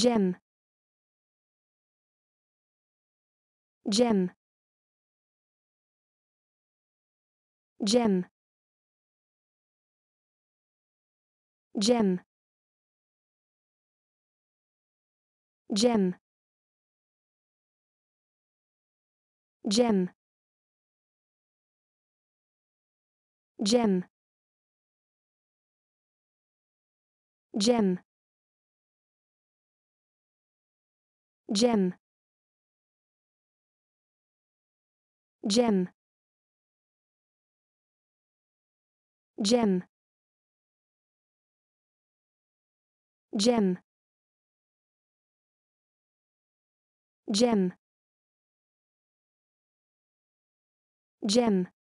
gem gem gem gem gem gem gem gem gem gem gem gem gem gem